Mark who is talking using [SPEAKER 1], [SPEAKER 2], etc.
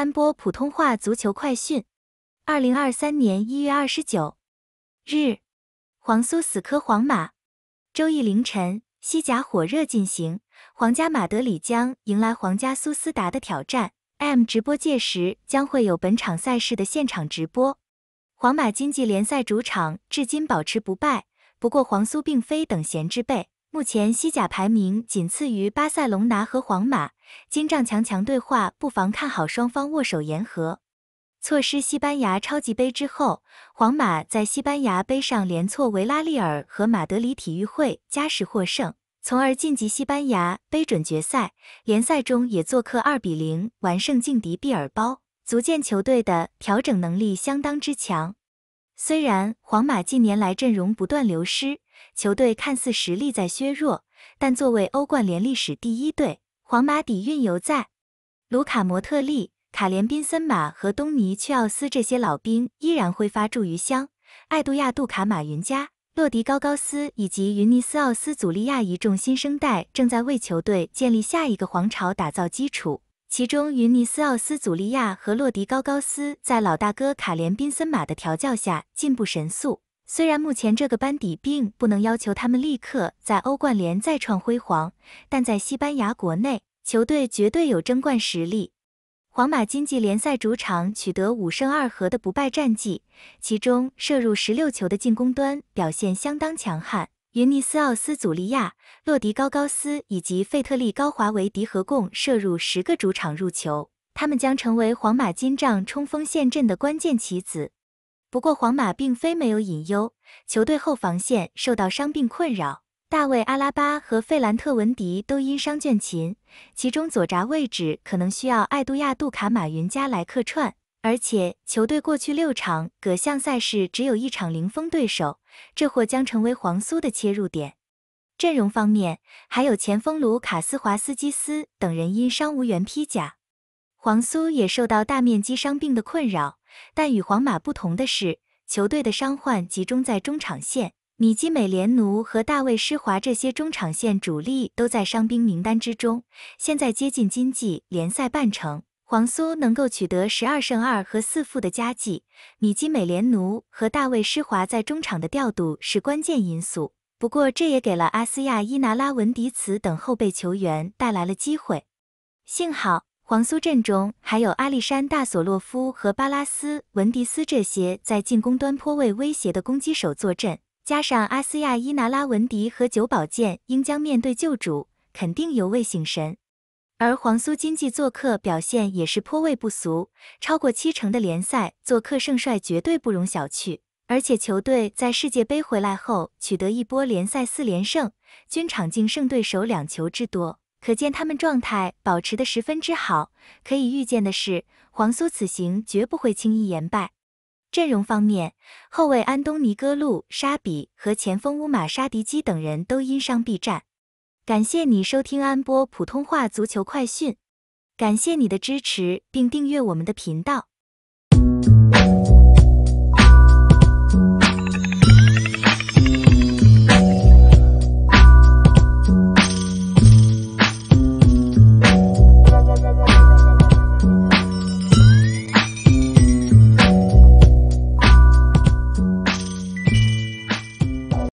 [SPEAKER 1] 三播普通话足球快讯：二零二三年一月二十九日，黄苏死磕皇马。周一凌晨，西甲火热进行，皇家马德里将迎来皇家苏斯达的挑战。M 直播届时将会有本场赛事的现场直播。皇马经济联赛主场至今保持不败，不过黄苏并非等闲之辈。目前西甲排名仅次于巴塞隆拿和皇马，金帐强强对话，不妨看好双方握手言和。错失西班牙超级杯之后，皇马在西班牙杯上连挫维拉利尔和马德里体育会加时获胜，从而晋级西班牙杯准决赛。联赛中也做客二比零完胜劲敌毕尔包，足见球队的调整能力相当之强。虽然皇马近年来阵容不断流失。球队看似实力在削弱，但作为欧冠联历史第一队，皇马底蕴犹在。卢卡莫特利、卡连宾森马和东尼切奥斯这些老兵依然挥发茱萸香。艾杜亚杜卡马、云加、洛迪高高斯以及云尼斯奥斯祖利亚一众新生代正在为球队建立下一个皇朝、打造基础。其中，云尼斯奥斯祖利亚和洛迪高高斯在老大哥卡连宾森马的调教下进步神速。虽然目前这个班底并不能要求他们立刻在欧冠联再创辉煌，但在西班牙国内，球队绝对有争冠实力。皇马今季联赛主场取得五胜二和的不败战绩，其中射入十六球的进攻端表现相当强悍。云尼斯、奥斯祖利亚、洛迪高、高斯以及费特利高华为迪合共射入十个主场入球，他们将成为皇马今仗冲锋陷阵的关键棋子。不过，皇马并非没有隐忧，球队后防线受到伤病困扰，大卫·阿拉巴和费兰特文迪都因伤倦勤，其中左闸位置可能需要艾杜亚杜卡马云加来客串。而且，球队过去六场各项赛事只有一场零封对手，这或将成为黄苏的切入点。阵容方面，还有前锋卢卡斯·华斯基斯等人因伤无缘披甲，皇苏也受到大面积伤病的困扰。但与皇马不同的是，球队的伤患集中在中场线，米基美连奴和大卫施华这些中场线主力都在伤兵名单之中。现在接近经济联赛半程，皇苏能够取得十二胜二和四负的佳绩，米基美连奴和大卫施华在中场的调度是关键因素。不过，这也给了阿斯亚伊纳拉文迪茨等后备球员带来了机会。幸好。皇苏阵中还有阿历山大索洛夫和巴拉斯文迪斯这些在进攻端颇为威胁的攻击手坐镇，加上阿斯亚伊纳拉文迪和九宝剑，应将面对旧主，肯定尤为醒神。而皇苏今季做客表现也是颇为不俗，超过七成的联赛做客胜率绝对不容小觑。而且球队在世界杯回来后取得一波联赛四连胜，均场净胜对手两球之多。可见他们状态保持得十分之好。可以预见的是，皇苏此行绝不会轻易言败。阵容方面，后卫安东尼戈路沙比和前锋乌马沙迪基等人都因伤避战。感谢你收听安波普通话足球快讯，感谢你的支持并订阅我们的频道。